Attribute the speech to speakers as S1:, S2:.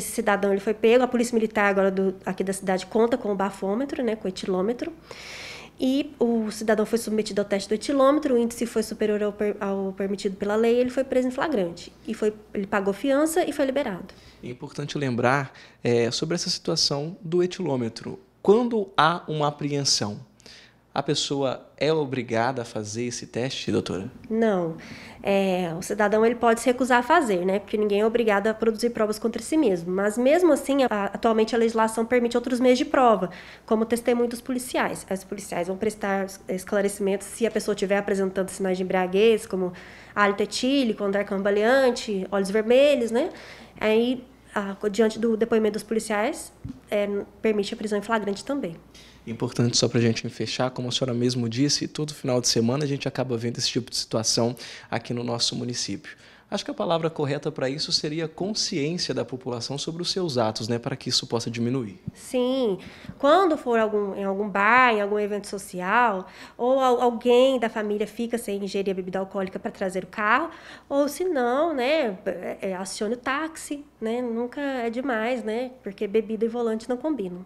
S1: Esse cidadão ele foi pego, a polícia militar agora do, aqui da cidade conta com o bafômetro, né, com o etilômetro. E o cidadão foi submetido ao teste do etilômetro, o índice foi superior ao, per, ao permitido pela lei, ele foi preso em flagrante. E foi, ele pagou fiança e foi liberado.
S2: É importante lembrar é, sobre essa situação do etilômetro. Quando há uma apreensão, a pessoa é obrigada a fazer esse teste, doutora?
S1: Não. É, o cidadão ele pode se recusar a fazer, né? Porque ninguém é obrigado a produzir provas contra si mesmo. Mas mesmo assim, a, atualmente a legislação permite outros meios de prova, como testemunho dos policiais. As policiais vão prestar esclarecimentos se a pessoa estiver apresentando sinais de embriaguez, como hálito etílico, andar cambaleante, olhos vermelhos, né? Aí a, diante do depoimento dos policiais, é, permite a prisão em flagrante também.
S2: Importante só para a gente fechar, como a senhora mesmo disse, todo final de semana a gente acaba vendo esse tipo de situação aqui no nosso município. Acho que a palavra correta para isso seria consciência da população sobre os seus atos, né, para que isso possa diminuir.
S1: Sim. Quando for algum, em algum bar, em algum evento social, ou alguém da família fica sem ingerir a bebida alcoólica para trazer o carro, ou se não, né, é, é, acione o táxi, né? Nunca é demais, né? Porque bebida e volante não combinam.